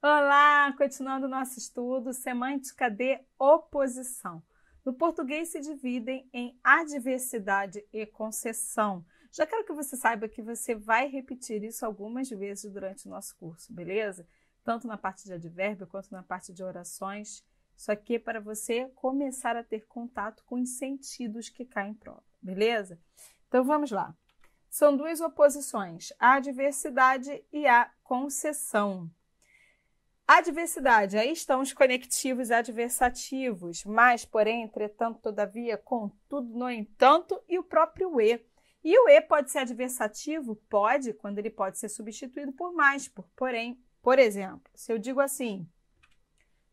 Olá, continuando nosso estudo, semântica de oposição. No português se dividem em adversidade e concessão. Já quero que você saiba que você vai repetir isso algumas vezes durante o nosso curso, beleza? Tanto na parte de advérbio quanto na parte de orações. Isso aqui é para você começar a ter contato com os sentidos que caem em prova, beleza? Então vamos lá. São duas oposições, a adversidade e a concessão. Adversidade, aí estão os conectivos adversativos, mas, porém, entretanto, todavia, contudo, no entanto, e o próprio E. E o E pode ser adversativo? Pode, quando ele pode ser substituído por mais, por porém. Por exemplo, se eu digo assim,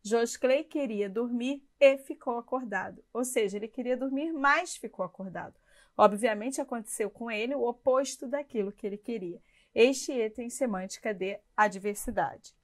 Josclay queria dormir e ficou acordado. Ou seja, ele queria dormir, mas ficou acordado. Obviamente, aconteceu com ele o oposto daquilo que ele queria. Este E tem semântica de adversidade.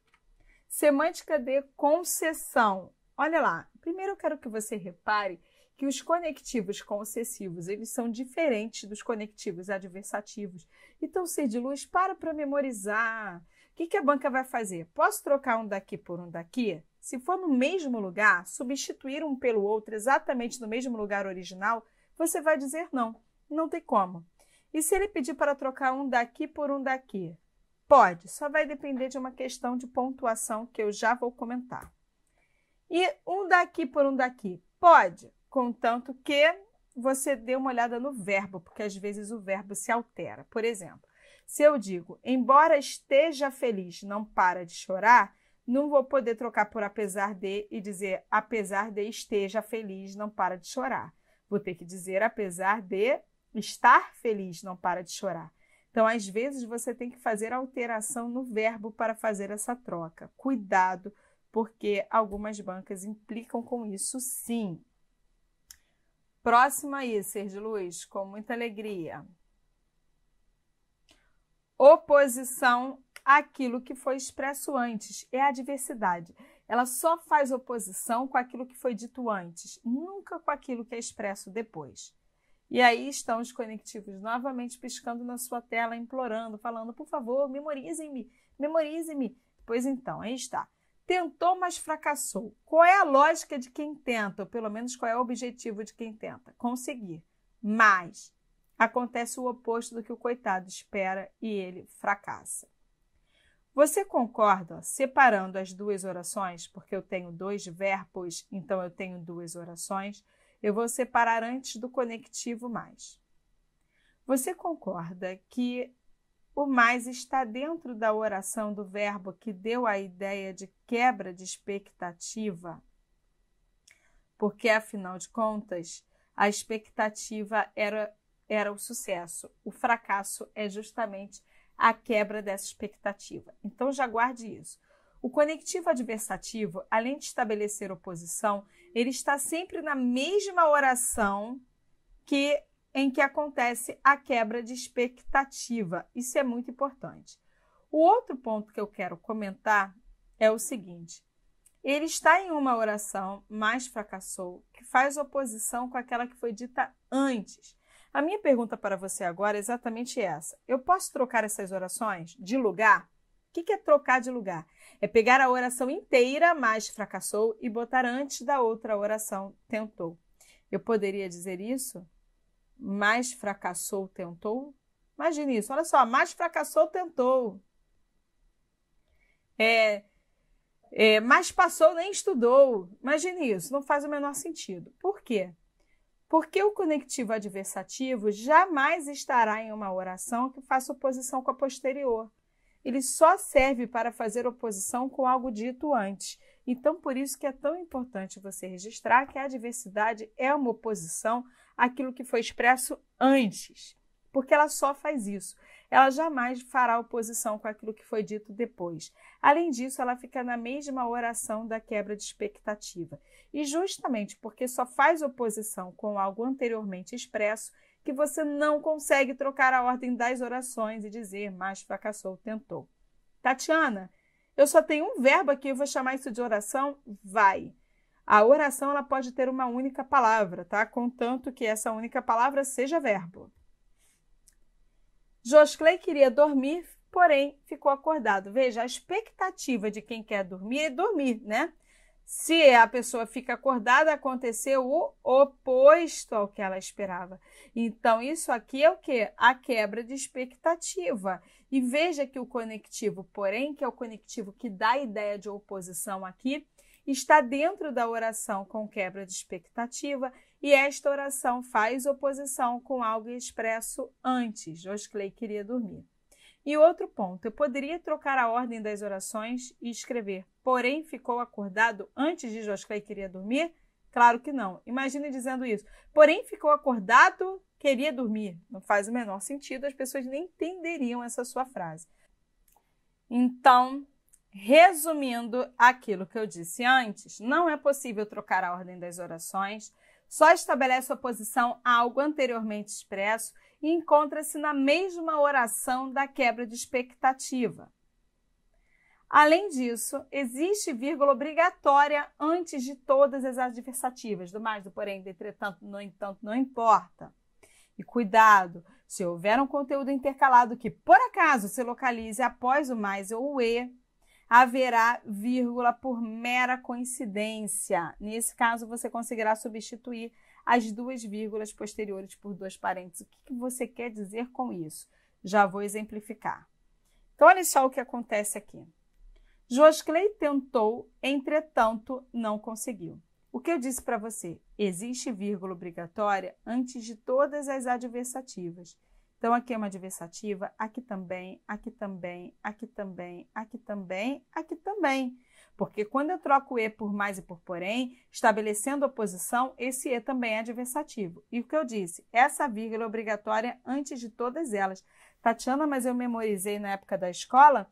Semântica de concessão. Olha lá, primeiro eu quero que você repare que os conectivos concessivos eles são diferentes dos conectivos adversativos. Então, ser de luz, para para memorizar. O que, que a banca vai fazer? Posso trocar um daqui por um daqui? Se for no mesmo lugar, substituir um pelo outro exatamente no mesmo lugar original, você vai dizer não, não tem como. E se ele pedir para trocar um daqui por um daqui? Pode, só vai depender de uma questão de pontuação que eu já vou comentar. E um daqui por um daqui? Pode, contanto que você dê uma olhada no verbo, porque às vezes o verbo se altera. Por exemplo, se eu digo, embora esteja feliz, não para de chorar, não vou poder trocar por apesar de e dizer, apesar de esteja feliz, não para de chorar. Vou ter que dizer, apesar de estar feliz, não para de chorar. Então, às vezes, você tem que fazer alteração no verbo para fazer essa troca. Cuidado, porque algumas bancas implicam com isso sim. Próximo aí, Sérgio Luiz, com muita alegria. Oposição àquilo que foi expresso antes é a adversidade. Ela só faz oposição com aquilo que foi dito antes, nunca com aquilo que é expresso depois. E aí estão os conectivos novamente piscando na sua tela, implorando, falando: por favor, memorizem-me, memorizem-me. Pois então, aí está. Tentou, mas fracassou. Qual é a lógica de quem tenta, ou pelo menos qual é o objetivo de quem tenta? Conseguir. Mas acontece o oposto do que o coitado espera e ele fracassa. Você concorda separando as duas orações, porque eu tenho dois verbos, então eu tenho duas orações? Eu vou separar antes do conectivo mais. Você concorda que o mais está dentro da oração do verbo que deu a ideia de quebra de expectativa? Porque, afinal de contas, a expectativa era, era o sucesso, o fracasso é justamente a quebra dessa expectativa. Então, já guarde isso. O conectivo adversativo, além de estabelecer oposição, ele está sempre na mesma oração que em que acontece a quebra de expectativa. Isso é muito importante. O outro ponto que eu quero comentar é o seguinte: ele está em uma oração, mas fracassou, que faz oposição com aquela que foi dita antes. A minha pergunta para você agora é exatamente essa: eu posso trocar essas orações de lugar? O que é trocar de lugar? É pegar a oração inteira, mas fracassou, e botar antes da outra oração, tentou. Eu poderia dizer isso? Mas fracassou, tentou? Imagine isso, olha só, mas fracassou, tentou. É, é, mas passou, nem estudou. Imagine isso, não faz o menor sentido. Por quê? Porque o conectivo adversativo jamais estará em uma oração que faça oposição com a posterior ele só serve para fazer oposição com algo dito antes. Então, por isso que é tão importante você registrar que a adversidade é uma oposição àquilo que foi expresso antes, porque ela só faz isso. Ela jamais fará oposição com aquilo que foi dito depois. Além disso, ela fica na mesma oração da quebra de expectativa. E justamente porque só faz oposição com algo anteriormente expresso, que você não consegue trocar a ordem das orações e dizer mais fracassou, tentou. Tatiana, eu só tenho um verbo aqui, eu vou chamar isso de oração, vai. A oração ela pode ter uma única palavra, tá? Contanto que essa única palavra seja verbo. Josclay queria dormir, porém ficou acordado. Veja, a expectativa de quem quer dormir é dormir, né? Se a pessoa fica acordada, aconteceu o oposto ao que ela esperava. Então, isso aqui é o que? A quebra de expectativa. E veja que o conectivo, porém, que é o conectivo que dá a ideia de oposição aqui, está dentro da oração com quebra de expectativa, e esta oração faz oposição com algo expresso antes. Osclay queria dormir. E outro ponto, eu poderia trocar a ordem das orações e escrever porém ficou acordado antes de José queria dormir? Claro que não. Imagine dizendo isso. Porém ficou acordado, queria dormir. Não faz o menor sentido, as pessoas nem entenderiam essa sua frase. Então, resumindo aquilo que eu disse antes, não é possível trocar a ordem das orações, só estabelece oposição a algo anteriormente expresso e encontra-se na mesma oração da quebra de expectativa. Além disso, existe vírgula obrigatória antes de todas as adversativas, do mais, do porém, do entretanto, no entanto, não importa. E cuidado, se houver um conteúdo intercalado que por acaso se localize após o mais ou o e, haverá vírgula por mera coincidência. Nesse caso, você conseguirá substituir as duas vírgulas posteriores por dois parênteses. O que você quer dizer com isso? Já vou exemplificar. Então, olha só o que acontece aqui. Joasclei tentou, entretanto, não conseguiu. O que eu disse para você? Existe vírgula obrigatória antes de todas as adversativas. Então, aqui é uma adversativa, aqui também, aqui também, aqui também, aqui também, aqui também. Porque quando eu troco E por mais e por porém, estabelecendo oposição, esse E também é adversativo. E o que eu disse? Essa vírgula é obrigatória antes de todas elas. Tatiana, mas eu memorizei na época da escola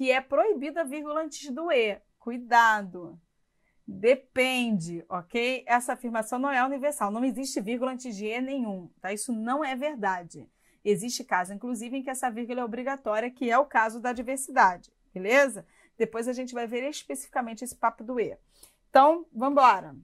que é proibida a vírgula antes do E. Cuidado! Depende, ok? Essa afirmação não é universal. Não existe vírgula antes de E nenhum, tá? Isso não é verdade. Existe caso, inclusive, em que essa vírgula é obrigatória, que é o caso da diversidade, beleza? Depois a gente vai ver especificamente esse papo do E. Então, vamos embora.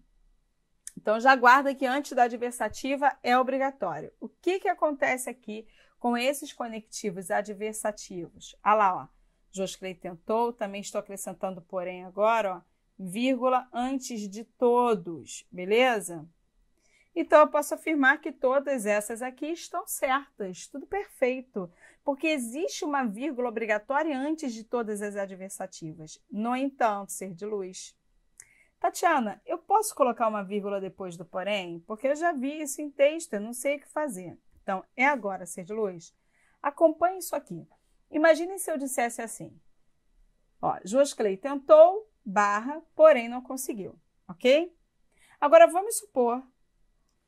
Então, já guarda que antes da adversativa é obrigatório. O que, que acontece aqui com esses conectivos adversativos? Olha ah lá, ó. Josclei tentou, também estou acrescentando porém agora, ó, vírgula antes de todos, beleza? Então, eu posso afirmar que todas essas aqui estão certas, tudo perfeito, porque existe uma vírgula obrigatória antes de todas as adversativas. No entanto, ser de luz. Tatiana, eu posso colocar uma vírgula depois do porém? Porque eu já vi isso em texto, eu não sei o que fazer. Então, é agora, ser de luz. Acompanhe isso aqui. Imaginem se eu dissesse assim: ó, Josclei tentou, barra, porém não conseguiu, ok? Agora vamos supor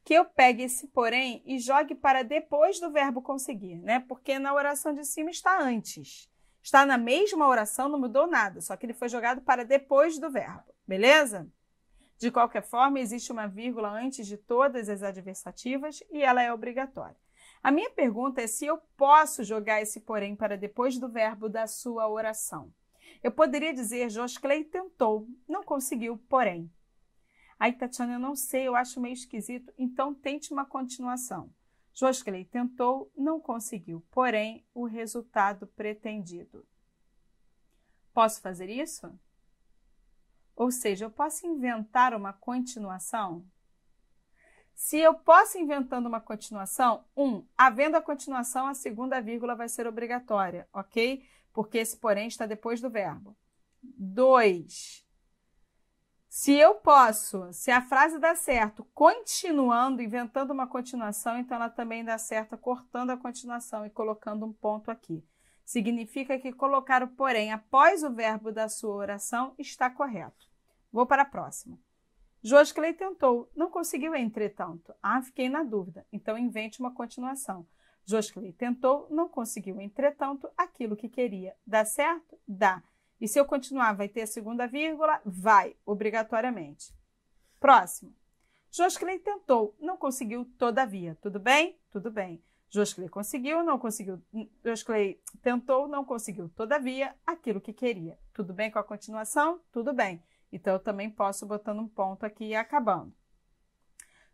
que eu pegue esse porém e jogue para depois do verbo conseguir, né? Porque na oração de cima está antes. Está na mesma oração, não mudou nada, só que ele foi jogado para depois do verbo, beleza? De qualquer forma, existe uma vírgula antes de todas as adversativas e ela é obrigatória. A minha pergunta é se eu posso jogar esse porém para depois do verbo da sua oração. Eu poderia dizer, Josclei tentou, não conseguiu, porém. Aí, Tatiana, eu não sei, eu acho meio esquisito, então tente uma continuação. Josclei tentou, não conseguiu, porém, o resultado pretendido. Posso fazer isso? Ou seja, eu posso inventar uma continuação? Se eu posso inventando uma continuação, um, havendo a continuação, a segunda vírgula vai ser obrigatória, ok? Porque esse porém está depois do verbo. Dois, se eu posso, se a frase dá certo continuando, inventando uma continuação, então ela também dá certo cortando a continuação e colocando um ponto aqui. Significa que colocar o porém após o verbo da sua oração está correto. Vou para a próxima. George Clay tentou, não conseguiu, entretanto. Ah, fiquei na dúvida, então invente uma continuação. George Clay tentou, não conseguiu, entretanto, aquilo que queria. Dá certo? Dá. E se eu continuar, vai ter a segunda vírgula? Vai, obrigatoriamente. Próximo. George Clay tentou, não conseguiu, todavia. Tudo bem? Tudo bem. George Clay conseguiu, não conseguiu. George Clay tentou, não conseguiu, todavia, aquilo que queria. Tudo bem com a continuação? Tudo bem. Então, eu também posso botando um ponto aqui e acabando.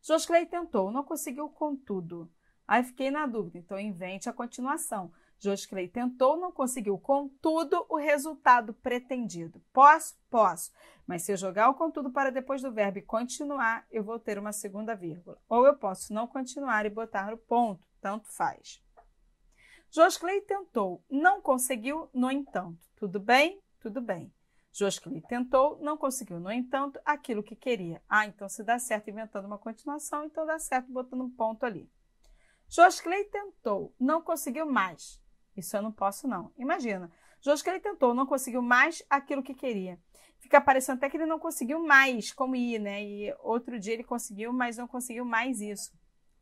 Josclei tentou, não conseguiu contudo. Aí fiquei na dúvida, então invente a continuação. Josclei tentou, não conseguiu contudo o resultado pretendido. Posso? Posso. Mas se eu jogar o contudo para depois do verbo continuar, eu vou ter uma segunda vírgula. Ou eu posso não continuar e botar o ponto, tanto faz. Josclei tentou, não conseguiu, no entanto. Tudo bem? Tudo bem. Josquili tentou, não conseguiu, no entanto, aquilo que queria. Ah, então se dá certo inventando uma continuação, então dá certo botando um ponto ali. Josquili tentou, não conseguiu mais. Isso eu não posso, não. Imagina, Josquili tentou, não conseguiu mais aquilo que queria. Fica parecendo até que ele não conseguiu mais como ir, né? E outro dia ele conseguiu, mas não conseguiu mais isso.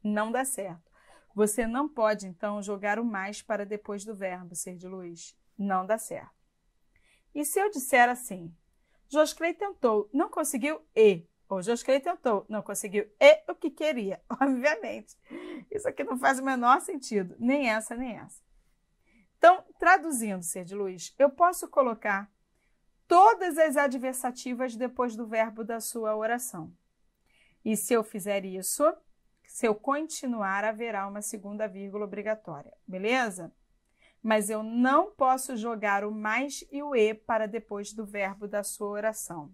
Não dá certo. Você não pode, então, jogar o mais para depois do verbo ser de luz. Não dá certo. E se eu disser assim, Joscrei tentou, não conseguiu e, ou Joscrei tentou, não conseguiu e o que queria, obviamente. Isso aqui não faz o menor sentido, nem essa, nem essa. Então, traduzindo, ser de Luiz, eu posso colocar todas as adversativas depois do verbo da sua oração. E se eu fizer isso, se eu continuar, haverá uma segunda vírgula obrigatória, beleza? mas eu não posso jogar o mais e o e para depois do verbo da sua oração.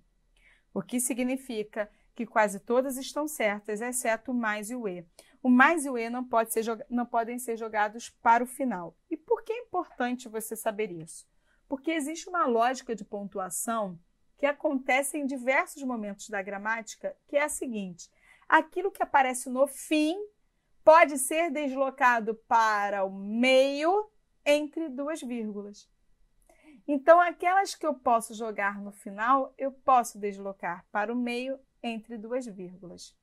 O que significa que quase todas estão certas, exceto o mais e o e. O mais e o e não, pode ser, não podem ser jogados para o final. E por que é importante você saber isso? Porque existe uma lógica de pontuação que acontece em diversos momentos da gramática, que é a seguinte: aquilo que aparece no fim pode ser deslocado para o meio entre duas vírgulas. Então, aquelas que eu posso jogar no final, eu posso deslocar para o meio entre duas vírgulas.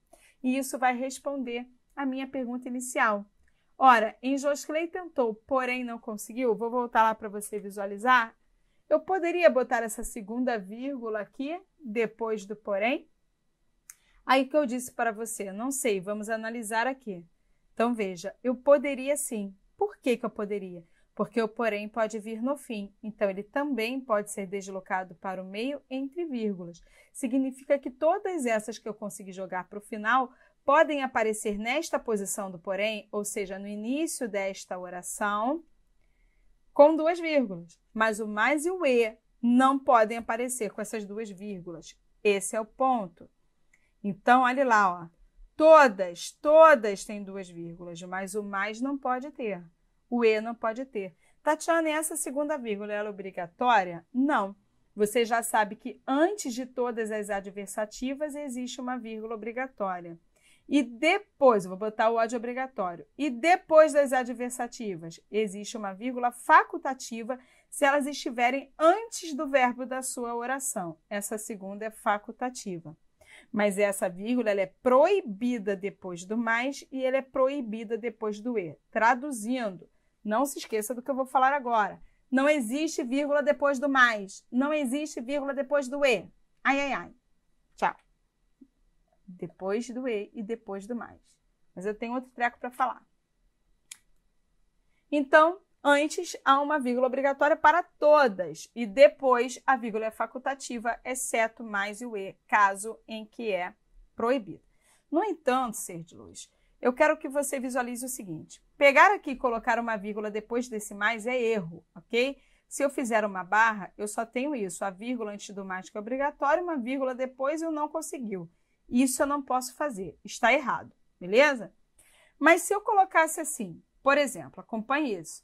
E isso vai responder a minha pergunta inicial. Ora, em Josclay tentou, porém não conseguiu. Vou voltar lá para você visualizar. Eu poderia botar essa segunda vírgula aqui, depois do porém? Aí que eu disse para você, não sei, vamos analisar aqui. Então veja, eu poderia sim. Por que, que eu poderia? porque o porém pode vir no fim, então ele também pode ser deslocado para o meio entre vírgulas. Significa que todas essas que eu consegui jogar para o final podem aparecer nesta posição do porém, ou seja, no início desta oração, com duas vírgulas. Mas o mais e o e não podem aparecer com essas duas vírgulas. Esse é o ponto. Então, olha lá, ó. Todas, todas têm duas vírgulas, mas o mais não pode ter o E não pode ter. Tatiana, essa segunda vírgula é obrigatória? Não. Você já sabe que antes de todas as adversativas existe uma vírgula obrigatória. E depois, vou botar o ódio obrigatório. E depois das adversativas, existe uma vírgula facultativa se elas estiverem antes do verbo da sua oração. Essa segunda é facultativa. Mas essa vírgula ela é proibida depois do mais e ela é proibida depois do e. Traduzindo, não se esqueça do que eu vou falar agora. Não existe vírgula depois do mais. Não existe vírgula depois do e. Ai, ai, ai. Tchau. Depois do e e depois do mais. Mas eu tenho outro treco para falar. Então, antes há uma vírgula obrigatória para todas e depois a vírgula é facultativa, exceto mais e o e, caso em que é proibido. No entanto, ser de luz, eu quero que você visualize o seguinte: pegar aqui e colocar uma vírgula depois desse mais é erro, ok? Se eu fizer uma barra, eu só tenho isso, a vírgula antes do mais que é obrigatório, uma vírgula depois eu não conseguiu. Isso eu não posso fazer, está errado, beleza? Mas se eu colocasse assim, por exemplo, acompanhe isso.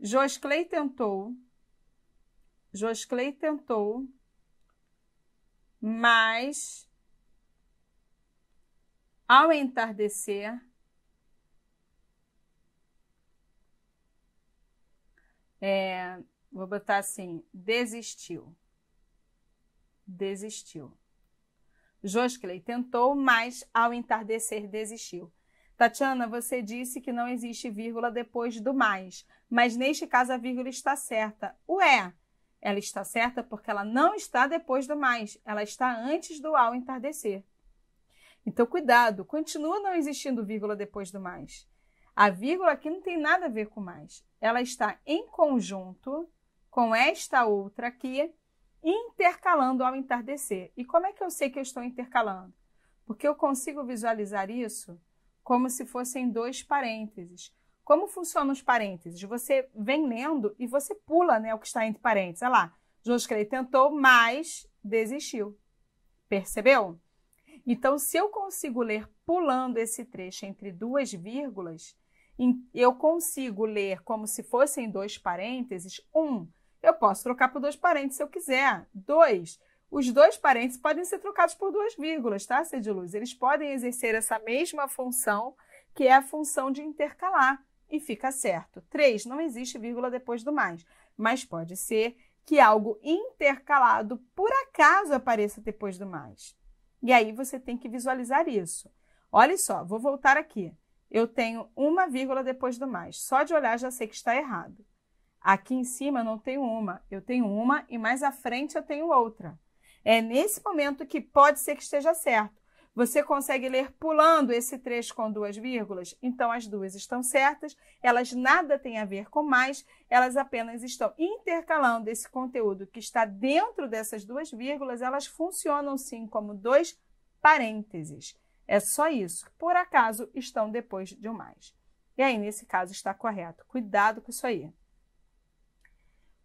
Josclay tentou, Josclay tentou, mas ao entardecer, é, vou botar assim: desistiu. Desistiu. Joskley tentou, mas ao entardecer desistiu. Tatiana, você disse que não existe vírgula depois do mais, mas neste caso a vírgula está certa. Ué, ela está certa porque ela não está depois do mais, ela está antes do ao entardecer. Então, cuidado, continua não existindo vírgula depois do mais. A vírgula aqui não tem nada a ver com mais. Ela está em conjunto com esta outra aqui, intercalando ao entardecer. E como é que eu sei que eu estou intercalando? Porque eu consigo visualizar isso como se fossem dois parênteses. Como funcionam os parênteses? Você vem lendo e você pula né, o que está entre parênteses. Olha lá, Joscrei tentou, mas desistiu. Percebeu? Então, se eu consigo ler pulando esse trecho entre duas vírgulas, eu consigo ler como se fossem dois parênteses. Um, eu posso trocar por dois parênteses se eu quiser. Dois, os dois parênteses podem ser trocados por duas vírgulas, tá, de luz? Eles podem exercer essa mesma função, que é a função de intercalar, e fica certo. Três, não existe vírgula depois do mais, mas pode ser que algo intercalado por acaso apareça depois do mais. E aí você tem que visualizar isso. Olha só, vou voltar aqui. Eu tenho uma vírgula depois do mais. Só de olhar já sei que está errado. Aqui em cima eu não tenho uma, eu tenho uma e mais à frente eu tenho outra. É nesse momento que pode ser que esteja certo, você consegue ler pulando esse 3 com duas vírgulas? Então as duas estão certas, elas nada têm a ver com mais, elas apenas estão intercalando esse conteúdo que está dentro dessas duas vírgulas, elas funcionam sim como dois parênteses. É só isso. Por acaso estão depois de um mais. E aí, nesse caso, está correto. Cuidado com isso aí.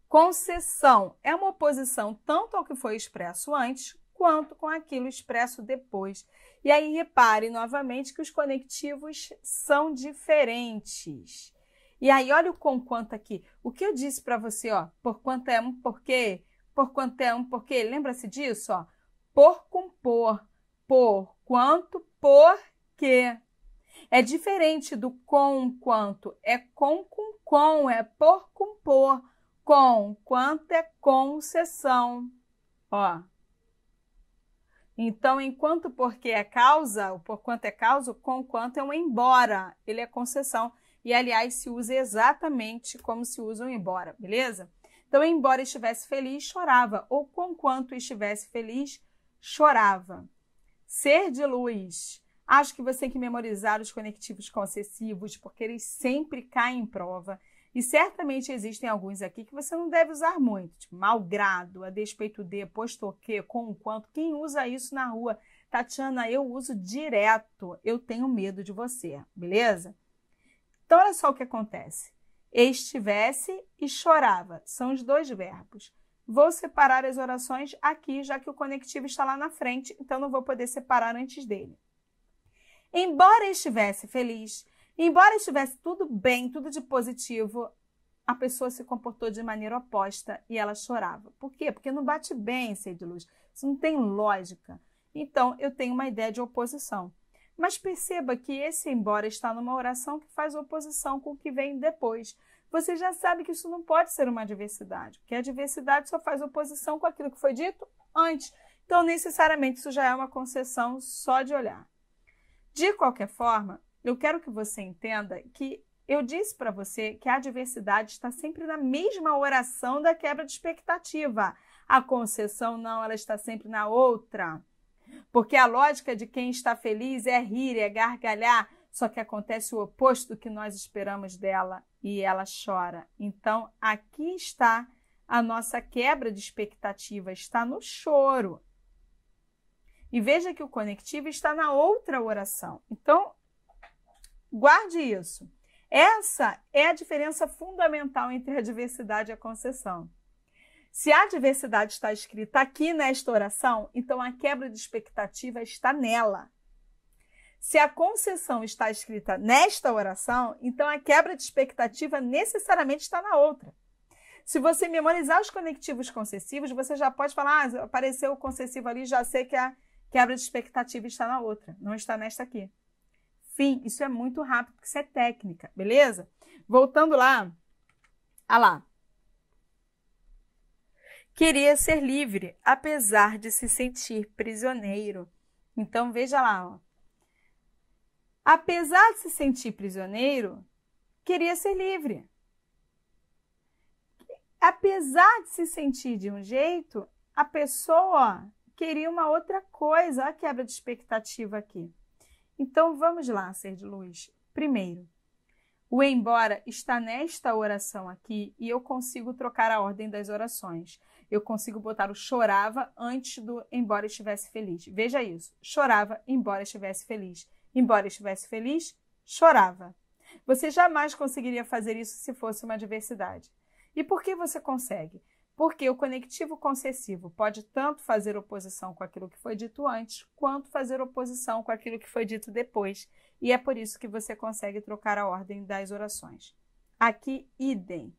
Concessão é uma oposição tanto ao que foi expresso antes quanto com aquilo expresso depois. E aí repare novamente que os conectivos são diferentes. E aí olha o com quanto aqui. O que eu disse para você, ó, por quanto é um porquê, por quanto é um porquê, lembra-se disso, ó? Por com por, por quanto, por quê. É diferente do com quanto, é com com com, é por com por. Com quanto é concessão. Ó, então, enquanto porque é causa, o porquanto é causa, conquanto é um embora, ele é concessão. E, aliás, se usa exatamente como se usa um embora, beleza? Então, embora estivesse feliz, chorava, ou conquanto estivesse feliz, chorava. Ser de luz. Acho que você tem que memorizar os conectivos concessivos, porque eles sempre caem em prova. E certamente existem alguns aqui que você não deve usar muito, tipo, malgrado, a despeito de, posto que, com o quanto. Quem usa isso na rua? Tatiana, eu uso direto, eu tenho medo de você, beleza? Então, olha só o que acontece. Estivesse e chorava, são os dois verbos. Vou separar as orações aqui, já que o conectivo está lá na frente, então não vou poder separar antes dele. Embora estivesse feliz, Embora estivesse tudo bem, tudo de positivo, a pessoa se comportou de maneira oposta e ela chorava. Por quê? Porque não bate bem ser de luz. Isso não tem lógica. Então, eu tenho uma ideia de oposição. Mas perceba que esse embora está numa oração que faz oposição com o que vem depois. Você já sabe que isso não pode ser uma adversidade, porque a adversidade só faz oposição com aquilo que foi dito antes. Então, necessariamente, isso já é uma concessão só de olhar. De qualquer forma, eu quero que você entenda que eu disse para você que a adversidade está sempre na mesma oração da quebra de expectativa. A concessão não, ela está sempre na outra. Porque a lógica de quem está feliz é rir, é gargalhar, só que acontece o oposto do que nós esperamos dela e ela chora. Então, aqui está a nossa quebra de expectativa, está no choro. E veja que o conectivo está na outra oração. Então, Guarde isso. Essa é a diferença fundamental entre a diversidade e a concessão. Se a diversidade está escrita aqui nesta oração, então a quebra de expectativa está nela. Se a concessão está escrita nesta oração, então a quebra de expectativa necessariamente está na outra. Se você memorizar os conectivos concessivos, você já pode falar: ah, apareceu o concessivo ali, já sei que a quebra de expectativa está na outra, não está nesta aqui fim. Isso é muito rápido, porque isso é técnica, beleza? Voltando lá, a ah lá. Queria ser livre, apesar de se sentir prisioneiro. Então veja lá, ó. apesar de se sentir prisioneiro, queria ser livre. Apesar de se sentir de um jeito, a pessoa queria uma outra coisa. Olha a quebra de expectativa aqui. Então vamos lá, ser de luz. Primeiro, o embora está nesta oração aqui e eu consigo trocar a ordem das orações. Eu consigo botar o chorava antes do embora estivesse feliz. Veja isso. Chorava, embora estivesse feliz. Embora estivesse feliz, chorava. Você jamais conseguiria fazer isso se fosse uma adversidade. E por que você consegue? Porque o conectivo concessivo pode tanto fazer oposição com aquilo que foi dito antes, quanto fazer oposição com aquilo que foi dito depois. E é por isso que você consegue trocar a ordem das orações. Aqui, idem.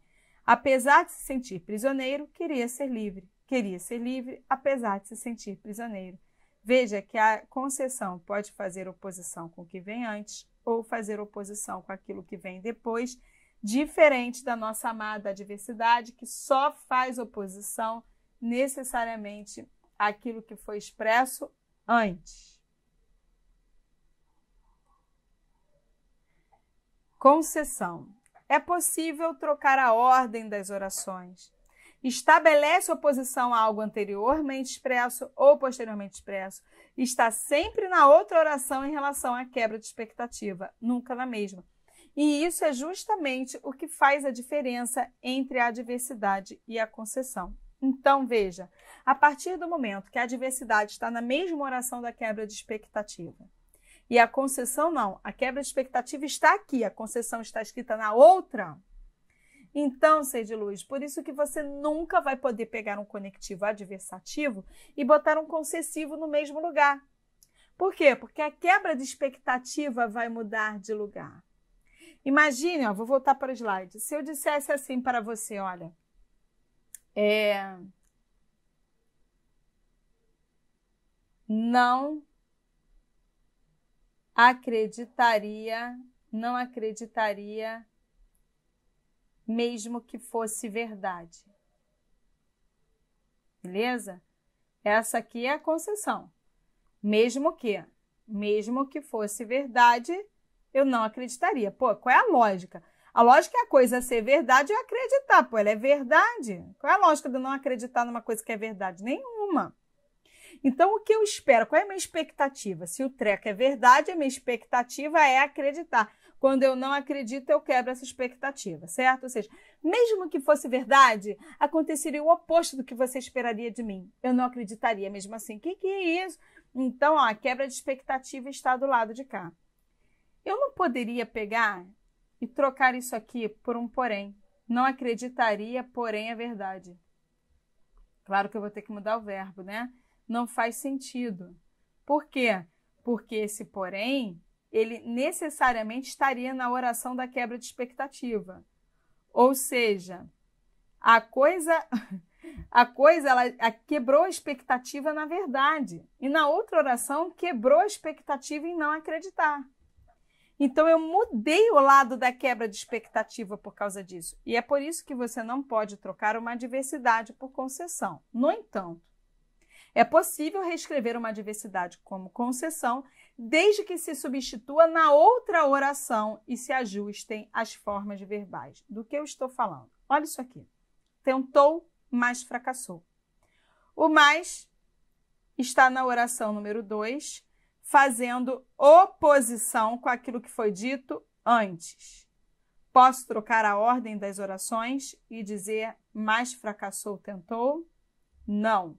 Apesar de se sentir prisioneiro, queria ser livre. Queria ser livre, apesar de se sentir prisioneiro. Veja que a concessão pode fazer oposição com o que vem antes ou fazer oposição com aquilo que vem depois diferente da nossa amada adversidade, que só faz oposição necessariamente àquilo que foi expresso antes. Concessão. É possível trocar a ordem das orações. Estabelece oposição a algo anteriormente expresso ou posteriormente expresso. Está sempre na outra oração em relação à quebra de expectativa, nunca na mesma e isso é justamente o que faz a diferença entre a diversidade e a concessão. Então, veja, a partir do momento que a diversidade está na mesma oração da quebra de expectativa, e a concessão não, a quebra de expectativa está aqui, a concessão está escrita na outra. Então, ser de luz, por isso que você nunca vai poder pegar um conectivo adversativo e botar um concessivo no mesmo lugar. Por quê? Porque a quebra de expectativa vai mudar de lugar. Imagine, ó, vou voltar para o slide. Se eu dissesse assim para você, olha, é... não acreditaria, não acreditaria mesmo que fosse verdade. Beleza? Essa aqui é a concessão. Mesmo que, mesmo que fosse verdade, eu não acreditaria. Pô, qual é a lógica? A lógica é a coisa ser verdade e acreditar. Pô, ela é verdade. Qual é a lógica de não acreditar numa coisa que é verdade? Nenhuma. Então, o que eu espero? Qual é a minha expectativa? Se o treco é verdade, a minha expectativa é acreditar. Quando eu não acredito, eu quebro essa expectativa, certo? Ou seja, mesmo que fosse verdade, aconteceria o oposto do que você esperaria de mim. Eu não acreditaria mesmo assim. O que, que é isso? Então, ó, a quebra de expectativa está do lado de cá. Eu não poderia pegar e trocar isso aqui por um porém. Não acreditaria, porém a é verdade. Claro que eu vou ter que mudar o verbo, né? Não faz sentido. Por quê? Porque esse porém, ele necessariamente estaria na oração da quebra de expectativa. Ou seja, a coisa a coisa ela a quebrou a expectativa na verdade. E na outra oração quebrou a expectativa em não acreditar. Então eu mudei o lado da quebra de expectativa por causa disso. E é por isso que você não pode trocar uma adversidade por concessão. No entanto, é possível reescrever uma adversidade como concessão desde que se substitua na outra oração e se ajustem as formas verbais. Do que eu estou falando? Olha isso aqui. Tentou, mas fracassou. O mais está na oração número 2 fazendo oposição com aquilo que foi dito antes. Posso trocar a ordem das orações e dizer mais fracassou, tentou? Não,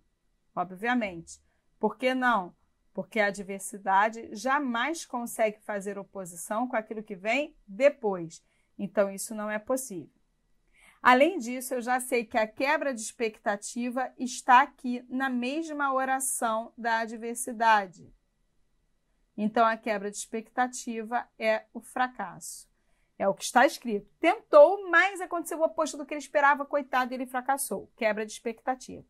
obviamente. Por que não? Porque a adversidade jamais consegue fazer oposição com aquilo que vem depois. Então, isso não é possível. Além disso, eu já sei que a quebra de expectativa está aqui na mesma oração da adversidade. Então, a quebra de expectativa é o fracasso. É o que está escrito. Tentou, mas aconteceu o oposto do que ele esperava, coitado, ele fracassou. Quebra de expectativa.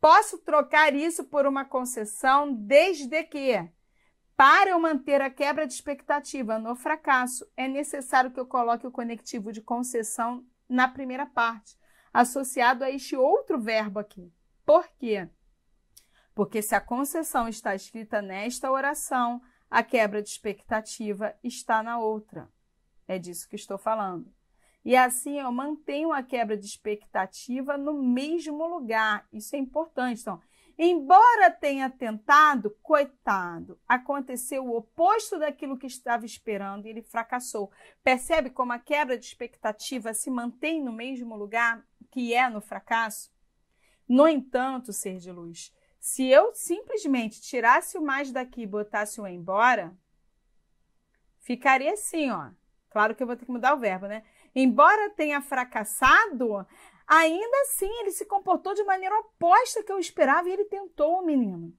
Posso trocar isso por uma concessão desde que, para eu manter a quebra de expectativa no fracasso, é necessário que eu coloque o conectivo de concessão na primeira parte, associado a este outro verbo aqui. Por quê? Porque se a concessão está escrita nesta oração, a quebra de expectativa está na outra. É disso que estou falando. E assim eu mantenho a quebra de expectativa no mesmo lugar. Isso é importante. Então, embora tenha tentado, coitado, aconteceu o oposto daquilo que estava esperando e ele fracassou. Percebe como a quebra de expectativa se mantém no mesmo lugar que é no fracasso? No entanto, ser de luz, se eu simplesmente tirasse o mais daqui e botasse o embora, ficaria assim, ó. Claro que eu vou ter que mudar o verbo, né? Embora tenha fracassado, ainda assim ele se comportou de maneira oposta que eu esperava e ele tentou o menino.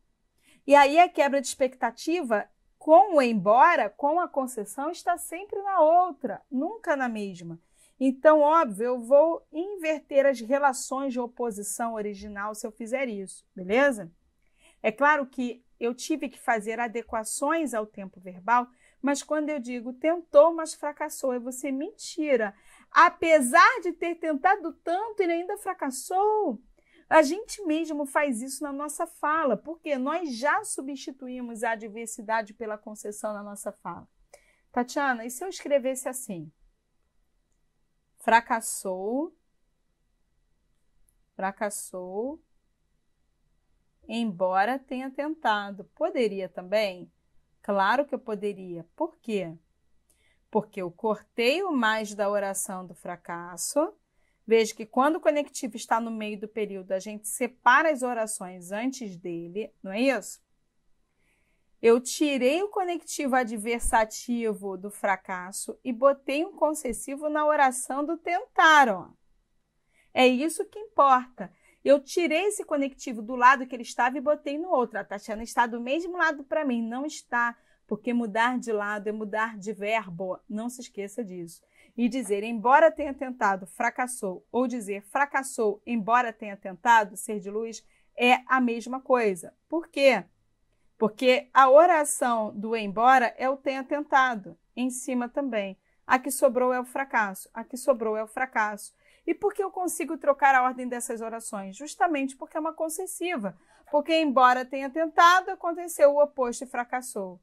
E aí a quebra de expectativa com o embora, com a concessão, está sempre na outra, nunca na mesma. Então, óbvio, eu vou inverter as relações de oposição original se eu fizer isso, beleza? É claro que eu tive que fazer adequações ao tempo verbal, mas quando eu digo tentou, mas fracassou, é você mentira. Apesar de ter tentado tanto, ele ainda fracassou. A gente mesmo faz isso na nossa fala, porque nós já substituímos a adversidade pela concessão na nossa fala. Tatiana, e se eu escrevesse assim? fracassou, fracassou, embora tenha tentado. Poderia também? Claro que eu poderia. Por quê? Porque eu cortei o mais da oração do fracasso. Veja que quando o conectivo está no meio do período, a gente separa as orações antes dele, não é isso? Eu tirei o conectivo adversativo do fracasso e botei um concessivo na oração do tentaram. É isso que importa. Eu tirei esse conectivo do lado que ele estava e botei no outro. A Tatiana está do mesmo lado para mim. Não está, porque mudar de lado é mudar de verbo. Não se esqueça disso. E dizer, embora tenha tentado, fracassou, ou dizer, fracassou, embora tenha tentado, ser de luz, é a mesma coisa. Por quê? Porque a oração do embora é o tenha tentado, em cima também. A que sobrou é o fracasso, a que sobrou é o fracasso. E por que eu consigo trocar a ordem dessas orações? Justamente porque é uma concessiva. Porque, embora tenha tentado, aconteceu o oposto e fracassou.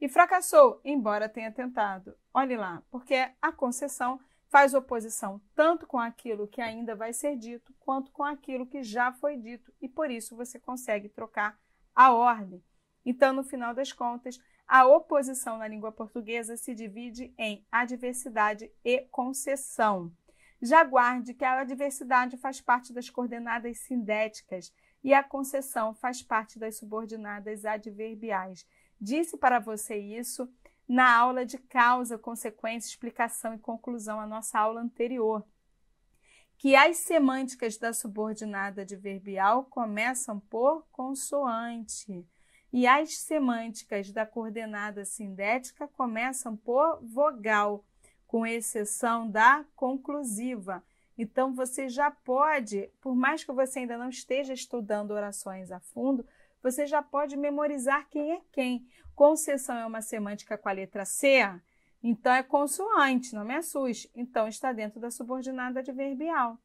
E fracassou, embora tenha tentado. Olhe lá, porque a concessão faz oposição tanto com aquilo que ainda vai ser dito, quanto com aquilo que já foi dito. E por isso você consegue trocar a ordem. Então, no final das contas, a oposição na língua portuguesa se divide em adversidade e concessão. Já guarde que a adversidade faz parte das coordenadas sindéticas e a concessão faz parte das subordinadas adverbiais. Disse para você isso na aula de causa, consequência, explicação e conclusão, a nossa aula anterior, que as semânticas da subordinada adverbial começam por consoante e as semânticas da coordenada sindética começam por vogal, com exceção da conclusiva. Então, você já pode, por mais que você ainda não esteja estudando orações a fundo, você já pode memorizar quem é quem. Concessão é uma semântica com a letra C, então é consoante, não me assuste. Então, está dentro da subordinada adverbial.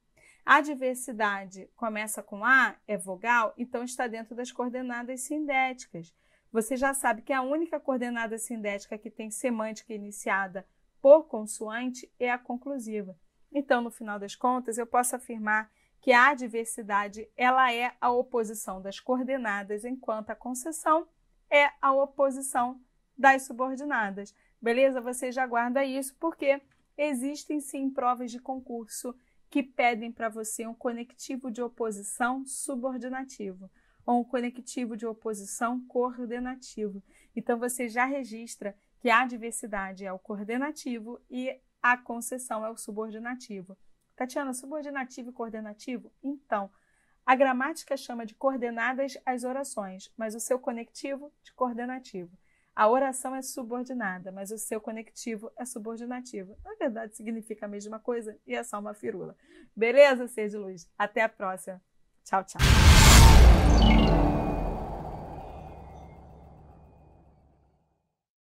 A Adversidade começa com A, é vogal, então está dentro das coordenadas sindéticas. Você já sabe que a única coordenada sindética que tem semântica iniciada por consoante é a conclusiva. Então, no final das contas, eu posso afirmar que a adversidade ela é a oposição das coordenadas, enquanto a concessão é a oposição das subordinadas. Beleza? Você já guarda isso porque existem sim provas de concurso que pedem para você um conectivo de oposição subordinativo ou um conectivo de oposição coordenativo. Então você já registra que a adversidade é o coordenativo e a concessão é o subordinativo. Tatiana, subordinativo e coordenativo? Então, a gramática chama de coordenadas as orações, mas o seu conectivo de coordenativo. A oração é subordinada, mas o seu conectivo é subordinativo. Na verdade, significa a mesma coisa e é só uma firula. Beleza, ser de luz? Até a próxima. Tchau, tchau.